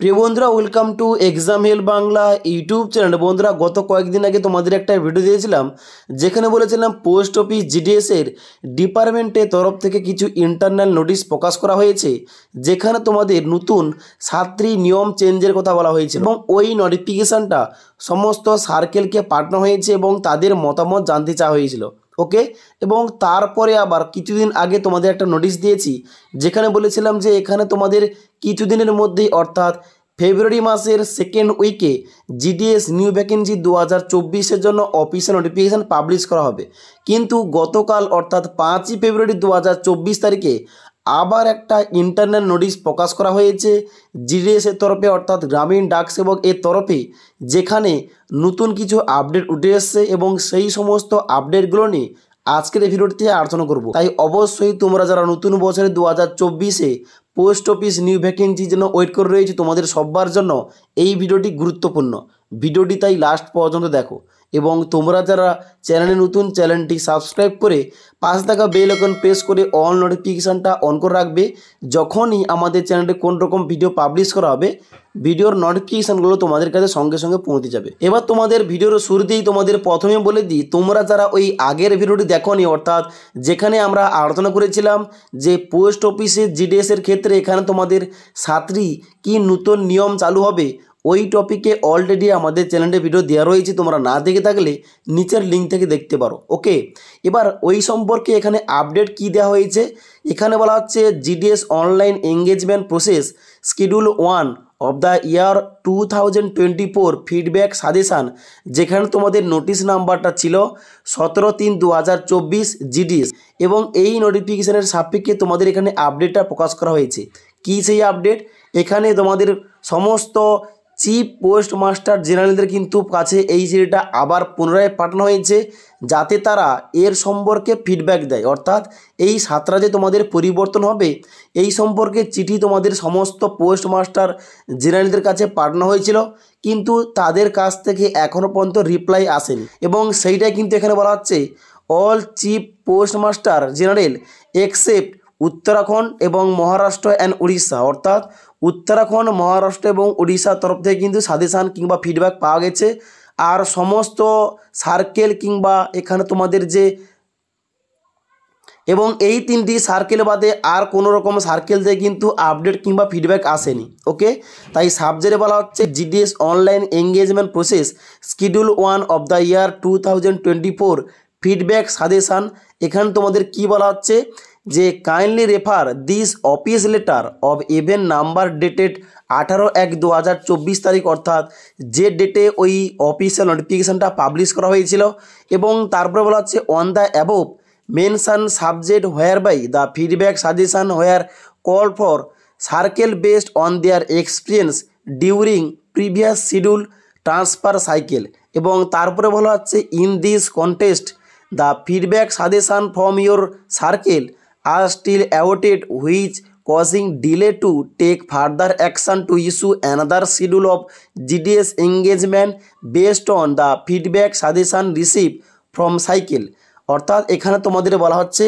প্রিয় বন্ধুরা welcome to exam help Bangla YouTube channel বন্ধুরা গত কয়েকদিন আগে তোমাদের একটা ভিডিও দিয়েছিলাম যেখানে বলেছিলাম পোস্ট অফিস জিডিএসের ডিপার্টমেন্টের তরফ থেকে কিছু ইন্টারনাল নোটিশ প্রকাশ করা হয়েছে যেখানে তোমাদের নতুন ছাত্রী নিয়ম চেঞ্জের কথা বলা হয়েছে এবং ওই নোটিফিকেশানটা সমস্ত সার্কেলকে পাঠানো হয়েছে এবং তাদের মতামত জানতে চাওয়া হয়েছিল ওকে এবং তারপরে আবার কিছুদিন আগে তোমাদের একটা নোটিশ দিয়েছি যেখানে বলেছিলাম যে এখানে তোমাদের কিছুদিনের মধ্যেই অর্থাৎ ফেব্রুয়ারি মাসের সেকেন্ড উইকে জিডিএস নিউ ভ্যাকেন্সি দু হাজার চব্বিশের জন্য অফিসিয়াল নোটিফিকেশান পাবলিশ করা হবে কিন্তু গতকাল অর্থাৎ পাঁচই ফেব্রুয়ারি দু হাজার চব্বিশ তারিখে আবার একটা ইন্টারনাল নোটিশ প্রকাশ করা হয়েছে জিডিএসের তরফে অর্থাৎ গ্রামীণ ডাক সেবক এর তরফে যেখানে নতুন কিছু আপডেট উঠে এসছে এবং সেই সমস্ত আপডেটগুলো নিয়ে আজকের এই ভিডিওটি থেকে আলোচনা করব তাই অবশ্যই তোমরা যারা নতুন বছরে দু হাজার চব্বিশে পোস্ট অফিস নিউ ভ্যাকেন্সি জন্য ওয়েট করে রয়েছে তোমাদের সব্বার জন্য এই ভিডিওটি গুরুত্বপূর্ণ ভিডিওটি তাই লাস্ট পর্যন্ত দেখো এবং তোমরা যারা চ্যানেলে নতুন চ্যানেলটি সাবস্ক্রাইব করে পাঁচ থাকা বেল আইকন প্রেস করে অল নোটিফিকেশানটা অন করে রাখবে যখনই আমাদের চ্যানেলে কোন রকম ভিডিও পাবলিশ করা হবে ভিডিওর নোটিফিকেশানগুলো তোমাদের কাছে সঙ্গে সঙ্গে পৌঁছে যাবে এবার তোমাদের ভিডিওর শুরুতেই তোমাদের প্রথমে বলে দিই তোমরা যারা ওই আগের ভিডিওটি দেখনি অর্থাৎ যেখানে আমরা আলোচনা করেছিলাম যে পোস্ট অফিসে জিডিএসের ক্ষেত্রে এখানে তোমাদের সাতটি কি নতুন নিয়ম চালু হবে ওই টপিকে অলরেডি আমাদের চ্যানেলে ভিডিও দেওয়া রয়েছে তোমরা না দেখে থাকলে নিচের লিঙ্ক থেকে দেখতে পারো ওকে এবার ওই সম্পর্কে এখানে আপডেট কি দেওয়া হয়েছে এখানে বলা হচ্ছে GDS online engagement process schedule one of the year two thousand twenty four feedback suggestion যেখানে তোমাদের নোটিশ নাম্বারটা ছিল সতেরো তিন দু হাজার চব্বিশ জিডিএস এবং এই নোটিফিকেশানের সাপেক্ষে তোমাদের এখানে আপডেটটা প্রকাশ করা হয়েছে কী সেই আপডেট এখানে তোমাদের সমস্ত চিফ পোস্ট মাস্টার জেনারেলদের কিন্তু কাছে এই চিঠিটা আবার পুনরায় পাঠানো হয়েছে যাতে তারা এর সম্পর্কে ফিডব্যাক দেয় অর্থাৎ এই সাতরা যে তোমাদের পরিবর্তন হবে এই সম্পর্কে চিঠি তোমাদের সমস্ত পোস্ট মাস্টার জেনারেলদের কাছে পাঠানো হয়েছিল কিন্তু তাদের কাছ থেকে এখনও পর্যন্ত রিপ্লাই আসেনি এবং সেইটাই কিন্তু এখানে বলা হচ্ছে all chief post master general except Uttarakhand এবং মহারাষ্ট্র অ্যান্ড উড়িষ্যা অর্থাৎ উত্তরাখণ্ড মহারাষ্ট্র এবং উড়িষ্যার তরফ থেকে কিন্তু সাজেশান কিংবা ফিডব্যাক পাওয়া গেছে আর সমস্ত সার্কেল কিংবা এখানে তোমাদের যে এবং এই তিনটি সার্কেল বাদে আর কোনো রকম সার্কেল দিয়ে কিন্তু আপডেট কিংবা ফিডব্যাক আসেনি ওকে তাই সাবজেক্টে বলা হচ্ছে GDS online engagement process schedule one of the year two thousand twenty four feedback suggestion এখানে তোমাদের কি বলা হচ্ছে যে kindly refer this office letter of even number dated আঠারো এক দু হাজার চব্বিশ তারিখ অর্থাৎ যে ডেটে ওই অফিসিয়াল নোটিফিকেশানটা পাবলিশ করা হয়েছিল এবং তারপরে বলা হচ্ছে on the above mention subject whereby the feedback suggestion where call for circle based on their experience during previous schedule transfer cycle এবং তারপরে বলা হচ্ছে in this contest the feedback suggestion from your circle are still awaited which causing delay to take further action to issue another schedule of GDS engagement based on the feedback suggestion receive from cycle অর্থাৎ এখানে তোমাদের বলা হচ্ছে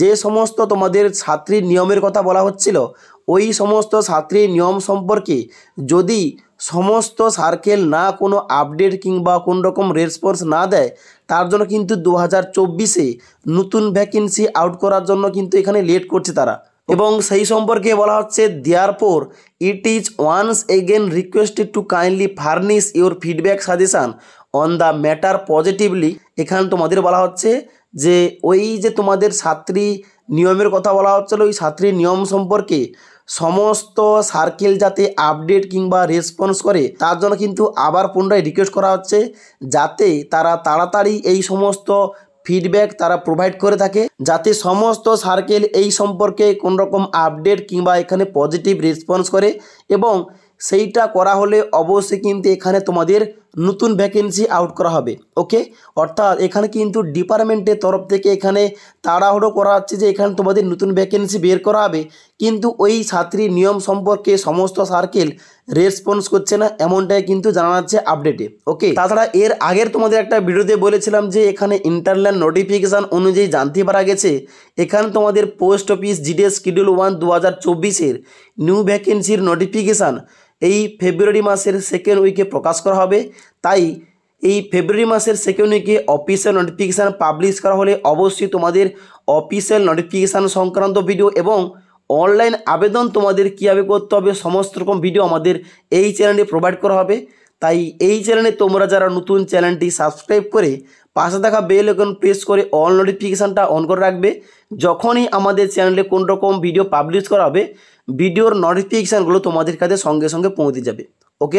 যে সমস্ত তোমাদের ছাত্রীর নিয়মের কথা বলা হচ্ছিল ওই সমস্ত ছাত্রীর নিয়ম সম্পর্কে যদি সমস্ত সার্কেল না কোনো আপডেট কিংবা কোন রকম রেসপন্স না দেয় তার জন্য কিন্তু দু হাজার চব্বিশে নতুন ভ্যাকেন্সি আউট করার জন্য কিন্তু এখানে লেট করছে তারা এবং সেই সম্পর্কে বলা হচ্ছে therefore it is once again requested to kindly furnish your feedback suggestion on the matter positively এখানে তোমাদের বলা হচ্ছে যে ওই যে তোমাদের ছাত্রী নিয়মের কথা বলা হচ্ছিল ওই ছাত্রীর নিয়ম সম্পর্কে সমস্ত সার্কেল যাতে আপডেট কিংবা রেসপন্স করে তার জন্য কিন্তু আবার পুনরায় রিকোয়েস্ট করা হচ্ছে যাতে তারা তাড়াতাড়ি এই সমস্ত ফিডব্যাক তারা প্রোভাইড করে থাকে যাতে সমস্ত সার্কেল এই সম্পর্কে রকম আপডেট কিংবা এখানে পজিটিভ রেসপন্স করে এবং সেইটা করা হলে অবশ্যই কিন্তু এখানে তোমাদের নতুন ভ্যাকেন্সি আউট করা হবে ওকে অর্থাৎ এখানে কিন্তু ডিপার্টমেন্টের তরফ থেকে এখানে তাড়াহুড়ো করা হচ্ছে যে এখানে তোমাদের নতুন ভ্যাকেন্সি বের করা হবে কিন্তু ওই ছাত্রীর নিয়ম সম্পর্কে সমস্ত সার্কেল রেসপন্স করছে না এমনটাই কিন্তু জানা যাচ্ছে আপডেটে ওকে তাছাড়া এর আগের তোমাদের একটা ভিডিওতে বলেছিলাম যে এখানে ইন্টারল্যান্ড নোটিফিকেশান অনুযায়ী জানতে পারা গেছে এখানে তোমাদের post office GDS schedule one দু হাজার চব্বিশের নিউ ভ্যাকেন্সির নোটিফিকেশান এই ফেব্রুয়ারি মাসের সেকেন্ড উইকে প্রকাশ করা হবে তাই এই ফেব্রুয়ারি মাসের সেকেন্ড উইকে অফিসিয়াল নোটিফিকেশান পাবলিশ করা হলে অবশ্যই তোমাদের অফিসিয়াল নোটিফিকেশান সংক্রান্ত ভিডিও এবং অনলাইন আবেদন তোমাদের কীভাবে করতে হবে সমস্ত রকম ভিডিও আমাদের এই চ্যানেলে প্রোভাইড করা হবে তাই এই চ্যানেলে তোমরা যারা নতুন চ্যানেলটি সাবস্ক্রাইব করে পাশে থাকা বেল এখন প্রেস করে অল নোটিফিকেশানটা অন করে রাখবে যখনই আমাদের চ্যানেলে কোন রকম ভিডিও পাবলিশ করা হবে ভিডিওর নোটিফিকেশানগুলো তোমাদের কাছে সঙ্গে সঙ্গে পৌঁছে যাবে ওকে